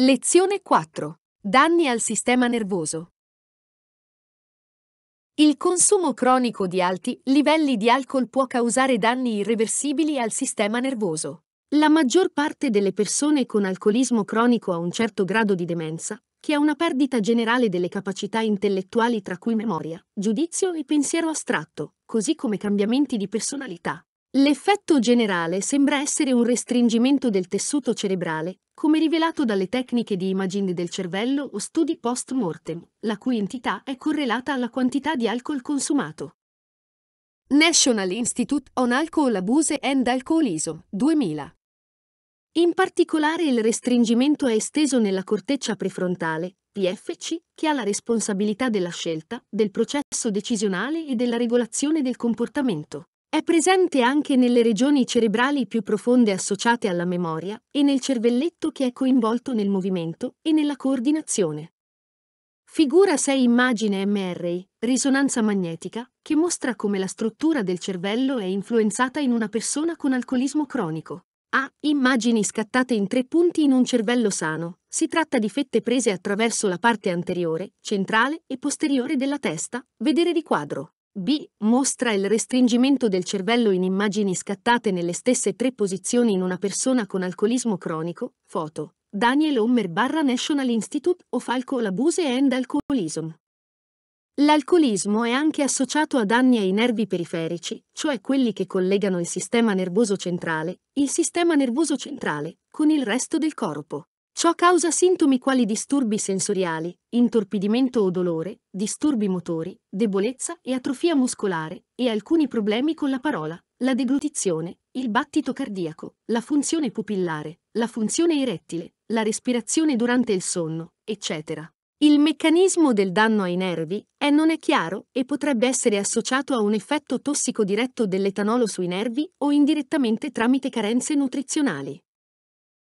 Lezione 4. Danni al sistema nervoso. Il consumo cronico di alti livelli di alcol può causare danni irreversibili al sistema nervoso. La maggior parte delle persone con alcolismo cronico ha un certo grado di demenza, che ha una perdita generale delle capacità intellettuali tra cui memoria, giudizio e pensiero astratto, così come cambiamenti di personalità. L'effetto generale sembra essere un restringimento del tessuto cerebrale, come rivelato dalle tecniche di imaging del cervello o studi post-mortem, la cui entità è correlata alla quantità di alcol consumato. National Institute on Alcohol Abuse and Alcoholism, 2000. In particolare il restringimento è esteso nella corteccia prefrontale, PFC, che ha la responsabilità della scelta, del processo decisionale e della regolazione del comportamento. È presente anche nelle regioni cerebrali più profonde associate alla memoria e nel cervelletto che è coinvolto nel movimento e nella coordinazione. Figura 6 immagine MRI, risonanza magnetica, che mostra come la struttura del cervello è influenzata in una persona con alcolismo cronico. A. Immagini scattate in tre punti in un cervello sano. Si tratta di fette prese attraverso la parte anteriore, centrale e posteriore della testa, vedere riquadro. B. Mostra il restringimento del cervello in immagini scattate nelle stesse tre posizioni in una persona con alcolismo cronico. Foto. Daniel Homer barra National Institute of Alcohol Abuse and Alcoholism. L'alcolismo è anche associato a danni ai nervi periferici, cioè quelli che collegano il sistema nervoso centrale, il sistema nervoso centrale, con il resto del corpo. Ciò causa sintomi quali disturbi sensoriali, intorpidimento o dolore, disturbi motori, debolezza e atrofia muscolare, e alcuni problemi con la parola, la deglutizione, il battito cardiaco, la funzione pupillare, la funzione erettile, la respirazione durante il sonno, eccetera. Il meccanismo del danno ai nervi è non è chiaro e potrebbe essere associato a un effetto tossico diretto dell'etanolo sui nervi o indirettamente tramite carenze nutrizionali.